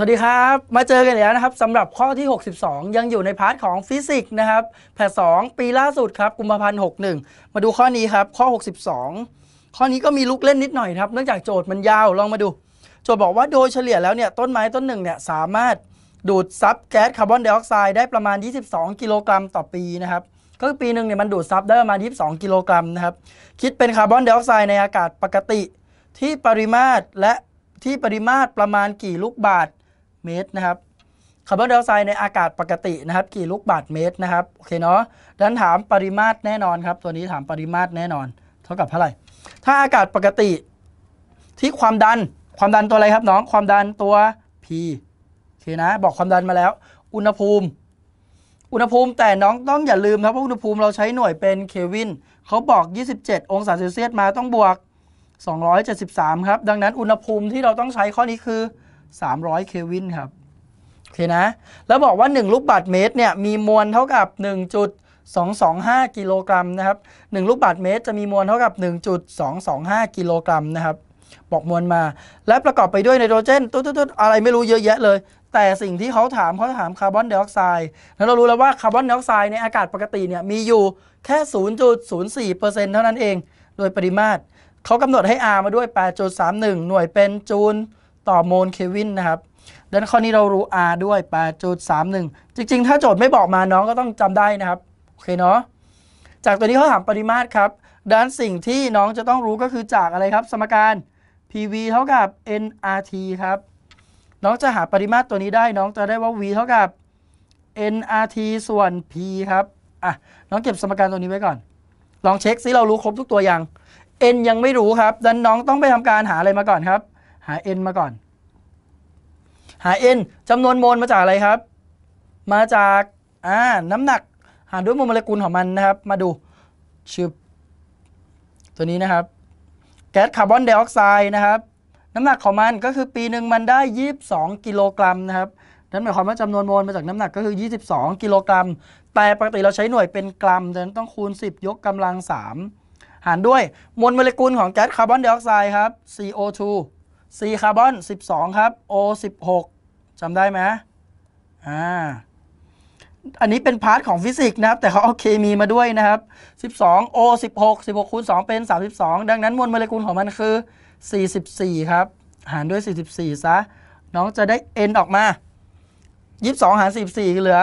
สวัสดีครับ มาเจอกันแล้วนะครับสำหรับข้อที่ 62 ยังอยู่ในพาร์ทของฟิสิกส์นะครับแผ่2ปีล่าสุดครับกุมภาพันธ์ 61 มาดูข้อนี้ครับ ข้อ 62 ข้อนี้ก็มีลุกเล่นนิดหน่อยครับเนื่องจากโจทย์มันยาวลองมาดู โจทย์บอกว่าโดยเฉลี่ยแล้วเนี่ย ต้นไม้ต้นหนึ่งเนี่ย สามารถดูดซับแก๊สคาร์บอนไดออกไซด์ได้ประมาณ 22 กิโลกรัมต่อปีนะครับก็คือปีหนึ่งเนี่ยมันดูดซับได้ประมาณ22 กิโลกรัมนะครับคิดเป็นคาร์บอนไดออกไซด์ในอากาศปกติ ที่ปริมาตรและที่ปริมาตรประมาณกี่ลูกบาทเมตรนะครับ คาร์บอนไดออกไซด์ในอากาศปกตินะครับ กี่ลูกบาทเมตรนะครับโอเคเนาะดังนั้นถามปริมาตรแน่นอนครับ ตัวนี้ถามปริมาตรแน่นอน เท่ากับเท่าไหร่ถ้าอากาศปกติที่ความดันความดันตัวอะไรครับน้องความดันตัว p โอเคนะบอกความดันมาแล้ว อุณหภูมิอุณหภูมิ แต่น้องต้องอย่าลืมครับว่าอุณหภูมิเราใช้หน่วยเป็นเควินเขาบอก 27 องศาเซลเซียสมาต้องบวก 273 ครับ ดังนั้นอุณหภูมิที่เราต้องใช้ข้อนี้คือ300เควินครับ โอเคนะ แล้วบอกว่า 1 ลูกบาทเมตรเนี่ยมีมวลเท่ากับ 1.225 กิโลกรัมนะครับ 1 ลูกบาทเมตรจะมีมวลเท่ากับ 1.225 กิโลกรัมนะครับบอกมวลมาและประกอบไปด้วยไนโตรเจนตุ๊ดๆอะไรไม่รู้เยอะแยะเลย แต่สิ่งที่เขาถามเขาถามคาร์บอนไดออกไซด์แล้วเรารู้แล้วว่าคาร์บอนไดออกไซด์ในอากาศปกติเนี่ยมีอยู่แค่ 0.04%เท่านั้นเองโดยปริมาตรเขากำหนดให้ R มาด้วย 8.31 หน่วยเป็นจูลต่อโมลเควินนะครับดังข้อนี้เรารู้ R ด้วย8.31 จริง ๆ ถ้าโจทย์ไม่บอกมาน้องก็ต้องจำได้นะครับโอเคเนาะจากตัวนี้เขาถามปริมาตรครับด้านสิ่งที่น้องจะต้องรู้ก็คือจากอะไรครับ สมการ PV เท่ากับ nRT ครับ น้องจะหาปริมาตรตัวนี้ได้ น้องจะได้ว่า V เท่ากับ nRT ส่วน P ครับอ่ะน้องเก็บสมการตัวนี้ไว้ก่อน ลองเช็คซิเรารู้ครบทุกตัวยัง n ยังไม่รู้ครับดังนั้นน้องต้องไปทำการหาอะไรมาก่อนครับหา n มาก่อน หา n จำนวนโมลมาจากอะไรครับ มาจากอ่าน้ำหนัก หารด้วยมวลโมเลกุลของมันนะครับ มาดูชืบตัวนี้นะครับ แก๊สคาร์บอนไดออกไซด์นะครับน้ำหนักของมันก็คือปีหนึ่งมันได้22กิโลกรัมนะครับนั้นหมายความว่าจำนวนโมลมาจากน้ำหนักก็คือ 22 กิโลกรัม แต่ปกติเราใช้หน่วยเป็นกรัมดังนั้นต้องคูณ 10 ยกกำลัง 3 หารด้วยมวลโมเลกุลของแก๊สคาร์บอนไดออกไซด์ครับ CO2 C คาร์บอน12 ครับ O 16จำได้ไหมอ่าอันนี้เป็นพาร์ทของฟิสิกส์นะครับ แต่เขาเอาเคมีมาด้วยนะครับ 12 O 16 16คูณ2 เป็น 32 ดังนั้นมวลโมเลกุลของมันคือ 44 ครับ หารด้วย 44 ซะ น้องจะได้ N ออกมา 22หาร44 เหลือ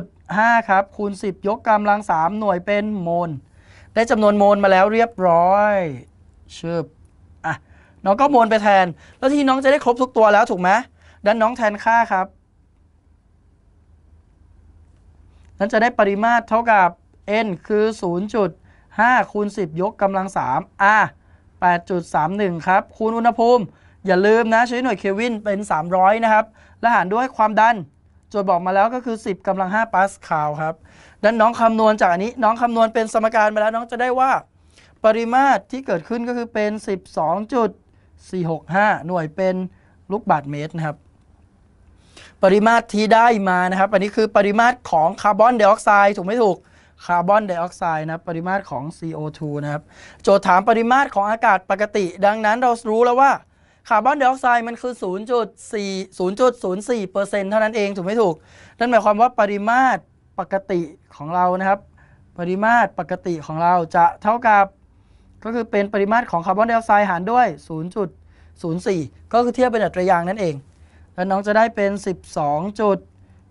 0.5 ครับคูณ10 ยกกำลัง 3 หน่วยเป็นโมลได้จำนวนโมลมาแล้วเรียบร้อยชืบน้องก็มวนไปแทน แล้วทีน้องจะได้ครบทุกตัวแล้วถูกไหมดันน้องแทนค่าครับนั้นจะได้ปริมาตรเท่ากับ n คือ 0.5 คูณ 10 ยกกำลัง 3 r 8.31 ครับ คูณอุณหภูมิ อย่าลืมนะ ใช้หน่วยเควินเป็น 300 นะครับและหารด้วยความดัน โจทย์บอกมาแล้วก็คือ 10 กำลัง5ปาสคาลครับดันน้องคำนวณจากอันนี้ น้องคำนวณเป็นสมการมาแล้วน้องจะได้ว่า ปริมาตรที่เกิดขึ้นก็คือเป็น12 465 หน่วยเป็นลูกบาศก์เมตรนะครับปริมาตรที่ได้มานะครับอันนี้คือปริมาตรของคาร์บอนไดออกไซด์ถูกไม่ถูกคาร์บอนไดออกไซด์นะปริมาตรของ CO2 นะครับโจทย์ถามปริมาตรของอากาศปกติ ดังนั้นเรารู้แล้วว่าคาร์บอนไดออกไซด์มันคือ0.4 0.04เปอร์เซ็นต์เท่านั้นเองถูกไม่ถูกนั่นหมายความว่าปริมาตรปกติของเรานะครับปริมาตรปกติของเราจะเท่ากับก็คือเป็นปริมาตรของคาร์บอนไดออกไซด์หารด้วย 0.04 ก็คือเทียบเป็นอัตรายางนั่นเอง แล้วน้องจะได้เป็น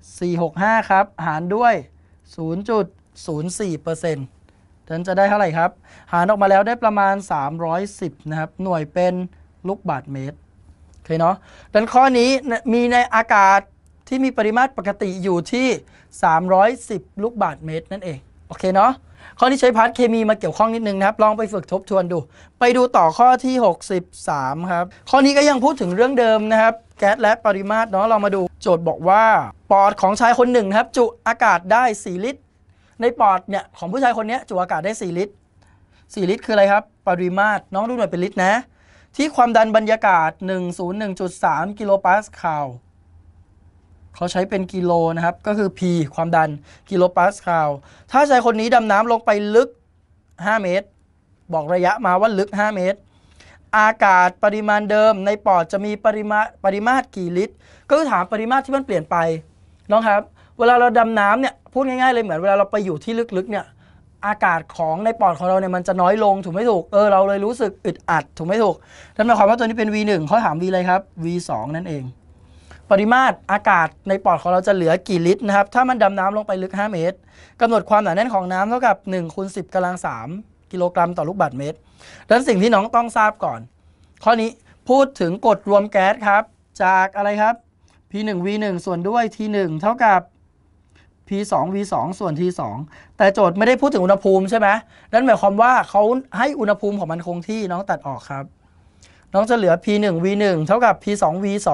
12.465 ครับ หารด้วย 0.04%ดังนั้นจะได้เท่าไหร่ครับ หารออกมาแล้วได้ประมาณ 310 นะครับ หน่วยเป็นลูกบาทเมตร โอเคเนาะ ดังข้อนี้มีในอากาศที่มีปริมาตรปกติอยู่ที่ 310 ลูกบาทเมตร นั่นเอง โอเคเนาะข้อที่ใช้พาร์ทเคมีมาเกี่ยวข้องนิดนึงนะครับลองไปฝึกทบทวนดู ไปดูต่อข้อที่ 63 ครับ ข้อนี้ก็ยังพูดถึงเรื่องเดิมนะครับ แก๊สและปริมาตรเนาะเรามาดูโจทย์บอกว่าปอดของชายคนหนึ่งครับจุอากาศได้ 4 ลิตร ในปอดเนี่ยของผู้ชายคนนี้จุอากาศได้ 4 ลิตร 4 ลิตรคืออะไรครับ ปริมาตรน้องดูหน่วยเป็นลิตรนะที่ความดันบรรยากาศ 101.3 กิโลปาสคาลเขาใช้เป็นกิโลนะครับ ก็คือ P ความดันกิโลปาสคาลถ้าชายคนนี้ดำน้ำลงไปลึก 5 เมตร บอกระยะมาว่าลึก 5 เมตร อากาศปริมาณเดิมในปอดจะมีปริมาปริมาตรกี่ลิตร ก็คือถามปริมาตรที่มันเปลี่ยนไปน้องครับ เวลาเราดำน้ำเนี่ย พูดง่าย ๆเลยเหมือน เวลาเราไปอยู่ที่ลึกๆเนี่ย อากาศของในปอดของเราเนี่ย มันจะน้อยลงถูกไหมถูก เออ เราเลยรู้สึกอึดอัดถูกไหมถูกนั่นหมายความว่าตัวนี้เป็น V1 เขาถาม V อะไรครับ V2 นั่นเองปริมาตรอากาศในปอดของเราจะเหลือกี่ลิตรนะครับ ถ้ามันดำน้ำลงไปลึก 5 เมตร กำหนดความหนาแน่นของน้ำเท่ากับ1คูณ10กำลัง3 กิโลกรัมต่อลูกบาศก์เมตรดังนั้นสิ่งที่น้องต้องทราบก่อน ข้อนี้พูดถึงกฎรวมแก๊สครับ จากอะไรครับ P1 V1 ส่วนด้วย T1 เท่ากับ P2 V2 ส่วน T2 แต่โจทย์ไม่ได้พูดถึงอุณหภูมิใช่ไหมนั่นหมายความว่าเขาให้อุณหภูมิของมันคงที่น้องตัดออกครับน้องจะเหลือ p1 v1 เท่ากับ p2 v2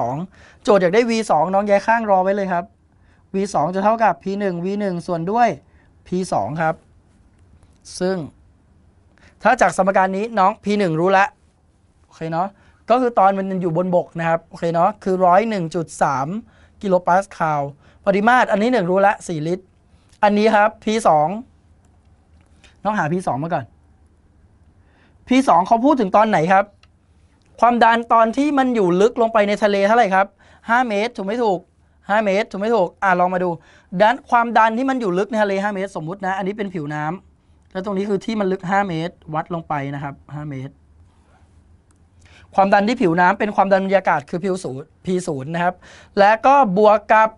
โจทย์อยากได้ v2 น้องย้ายข้างรอไว้เลยครับ v2 จะเท่ากับ p1 v1 ส่วนด้วย p2 ครับ ซึ่ง ถ้าจากสมการนี้น้อง p1 รู้ละโอเคเนาะ ก็คือตอนมันอยู่บนบกนะครับโอเคเนาะ คือร้อยหนึ่งจุดสามกิโลปาสคาลปริมาตรอันนี้หนึ่งรู้ละ่ลิตร อันนี้ครับ p2 น้องหา p2 มาก่อน p2 เขาพูดถึงตอนไหนครับความดันตอนที่มันอยู่ลึกลงไปในทะเลเท่าไหร่ครับ 5 เมตรถูกไม่ถูก 5 เมตร ถูกไม่ถูก อ่าลองมาดูดันความดันที่มันอยู่ลึกในทะเล 5 เมตรสมมุตินะ อันนี้เป็นผิวน้ำ แล้วตรงนี้คือที่มันลึก 5 เมตรวัดลงไปนะครับ 5 เมตร ความดันที่ผิวน้ำเป็นความดันบรรยากาศคือผิวศูนย์ P ศูนย์นะครับ และก็บวกกับ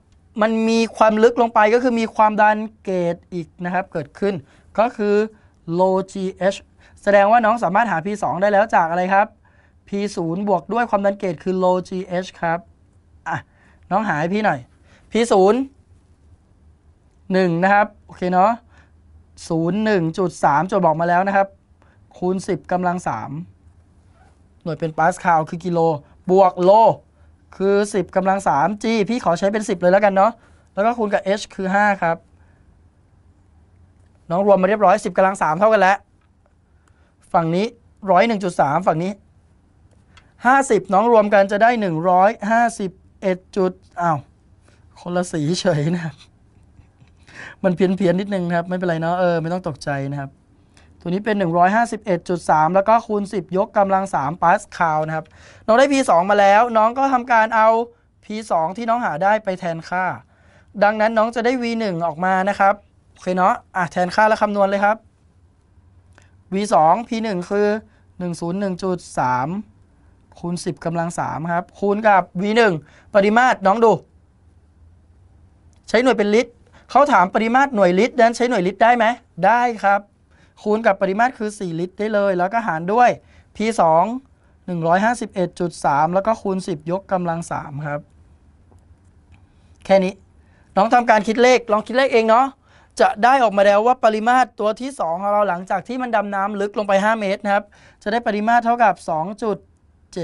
มันมีความลึกลงไปก็คือมีความดันเกดอีกนะครับเกิดขึ้น ก็คือ low GH แสดงว่าน้องสามารถหา P2 ได้แล้วจากอะไรครับ P0 บวกด้วยความดันเกตคือ low GH ครับอ่ะน้องหายพี่หน่อย P0 1 นะครับ โอเคเนาะ0 1 3จดบอกมาแล้วนะครับ คูณ10กำลัง3หน่วยเป็นปาสคาลคือกิโล บวกโล คือ 10กำลัง 3G พี่ขอใช้เป็น 10 เลยแล้วกันเนาะ แล้วก็คูณกับ H คือ 5 ครับ น้องรวมมาเรียบร้อย 10กำลัง3เท่ากันแล้ว ฝั่งนี้ 101.3 ฝั่งนี้50 น้องรวมกันจะได้151จุดอ้าวคนละสีเฉยนะครับ มันเพี้ยนเพียนนิดนึงครับ ไม่เป็นไรเนาะเออไม่ต้องตกใจนะครับ ตัวนี้เป็น 151.3 แล้วก็คูณ 10 ยกกำลัง3ปาสคาลนะครับ น้องได้ P2 มาแล้ว น้องก็ทำการเอา P2 ที่น้องหาได้ไปแทนค่า ดังนั้นน้องจะได้ V1 ออกมานะครับ โอเคเนาะอ่ะแทนค่าแล้วคำนวณเลยครับ V2 P1 คือ 101.3คูณ10กำลัง3ครับคูณกับ v1 ปริมาตรน้องดู ใช้หน่วยเป็นลิตรเขาถามปริมาตรหน่วยลิตรนั้นใช้หน่วยลิตรได้ไหมได้ครับคูณกับปริมาตรคือ 4ลิตร ได้เลยแล้วก็หารด้วย p2 151.3 แล้วก็คูณ 10 ยกกำลัง3ครับแค่นี้น้องทำการคิดเลขลองคิดเลขเองเนาะจะได้ออกมาแล้วว่าปริมาตรตัวที่2ของเราหลังจากที่มันดำน้ำลึกลงไป 5 เมตรนะครับจะได้ปริมาตรเท่ากับ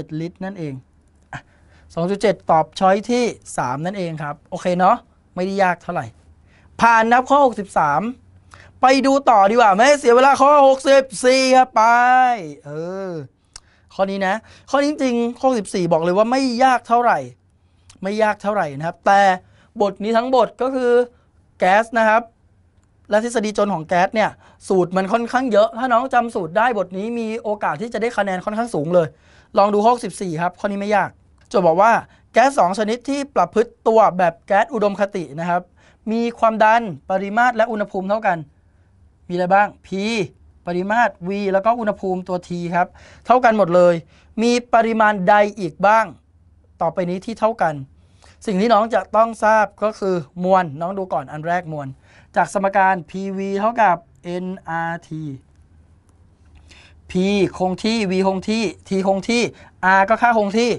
7ลิตรนั่นเอง2.7 ตอบช้อยที่ 3 นั่นเองครับ โอเคเนาะ ไม่ได้ยากเท่าไหร่ ผ่านนับข้อ 63 ไปดูต่อดีกว่า ไม่เสียเวลาข้อ 64 ครับ ไป เออ ข้อนี้นะ ข้อนี้จริง ข้อ 64 บอกเลยว่าไม่ยากเท่าไหร่ ไม่ยากเท่าไหร่นะครับ แต่บทนี้ทั้งบทก็คือแก๊สนะครับและทฤษฎีจนของแก๊สเนี่ยสูตรมันค่อนข้างเยอะ ถ้าน้องจำสูตรได้บทนี้ มีโอกาสที่จะได้คะแนนค่อนข้างสูงเลย ลองดูข้อ14ครับข้อนี้ไม่ยากจะบอกว่าแก๊สสชนิดที่ประพฤติตัวแบบแก๊ส อุดมคตินะครับ มีความดัน ปริมาตรและอุณหภูมิเท่ากัน มีอะไรบ้าง P ปริมาตร V แล้วก็อุณหภูมิตัว T ครับ เท่ากันหมดเลย มีปริมาณใดอีกบ้าง ต่อไปนี้ที่เท่ากันสิ่งที่น้องจะต้องทราบก็คือมวลน้องดูก่อนอันแรกมวลจากสมการ PV เท่ากับ nRT P คงที่ V คงที่ T คงที่ R ก็ค่าคงที่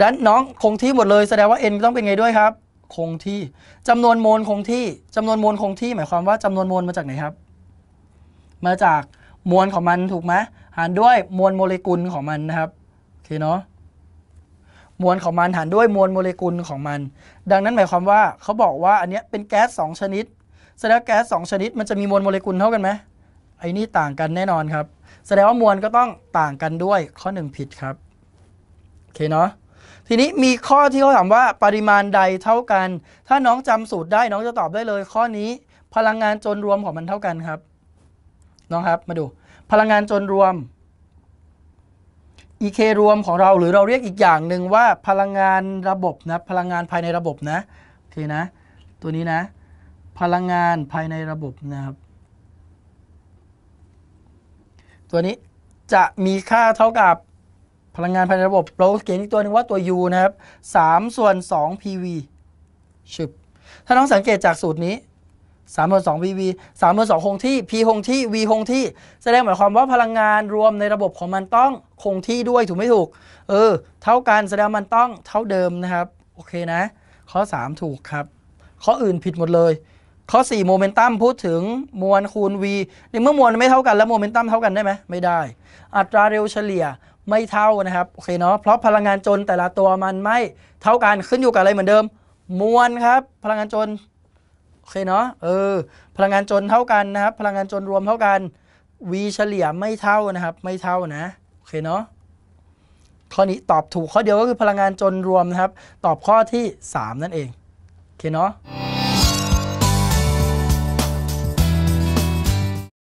ดันน้องคงที่หมดเลย แสดงว่า N ต้องเป็นไงด้วยครับ คงที่จำนวนโมลคงที่จำนวนโมลคงที่หมายความว่าจำนวนโมลมาจากไหนครับ มาจากมวลของมันถูกไหมหารด้วยมวลโมเลกุลของมันนะครับโอเคเนาะมวลของมันหารด้วยมวลโมเลกุลของมัน ดังนั้นหมายความว่าเขาบอกว่าอันนี้เป็นแก๊สสองชนิด แสดงแก๊สสองชนิดมันจะมีมวลโมเลกุลเท่ากันไหมไอ้นี่ต่างกันแน่นอนครับ แสดงว่ามวลก็ต้องต่างกันด้วยข้อหนึ่งผิดครับโอเคเนาะทีนี้มีข้อที่เขาถามว่าปริมาณใดเท่ากัน ถ้าน้องจำสูตรได้น้องจะตอบได้เลย ข้อนี้ พลังงานจนรวมของมันเท่ากันครับ น้องครับมาดู พลังงานจนรวม EK รวมของเรา หรือเราเรียกอีกอย่างหนึ่งว่า พลังงานระบบนะพลังงานภายในระบบนะโอเคนะตัวนี้นะพลังงานภายในระบบนะครับ ตัวนี้จะมีค่าเท่ากับ พลังงานภายในระบบเราเขียนอีกตัวหนึ่งว่าตัว U นะครับ3ส่วน2 PV ชึบถ้าน้องสังเกตจากสูตรนี้สามสองวีวีสามสองคงที่ p คงที่ v คงที่ แสดงหมายความว่าพลังงานรวมในระบบของมันต้อง คงที่ด้วยถูกไม่ถูก เออ เท่ากันแสดงมันต้องเท่าเดิมนะครับ โอเคนะ ข้อ 3 ถูกครับ ข้ออื่นผิดหมดเลย ข้อ4โมเมนตัมพูดถึงมวลคูณ v ในเมื่อมวลไม่เท่ากันแล้วโมเมนตัมเท่ากันได้ไหมไม่ได้ อัตราเร็วเฉลี่ยไม่เท่านะครับโอเคเนาะเพราะพลังงานจนแต่ละตัวมันไม่เท่ากันขึ้นอยู่กับอะไรเหมือนเดิม มวลครับพลังงานจนอเคเนาะ เออ พลังงานจนเท่ากันนะครับ พลังงานจนรวมเท่ากัน v เฉลี่ยไม่เท่านะครับ ไม่เท่านะ โอเคเนาะ ข้อนี้ตอบถูกข้อเดียวก็คือพลังงานจนรวมนะครับ ตอบข้อที่ 3 นั่นเอง โอเคเนาะ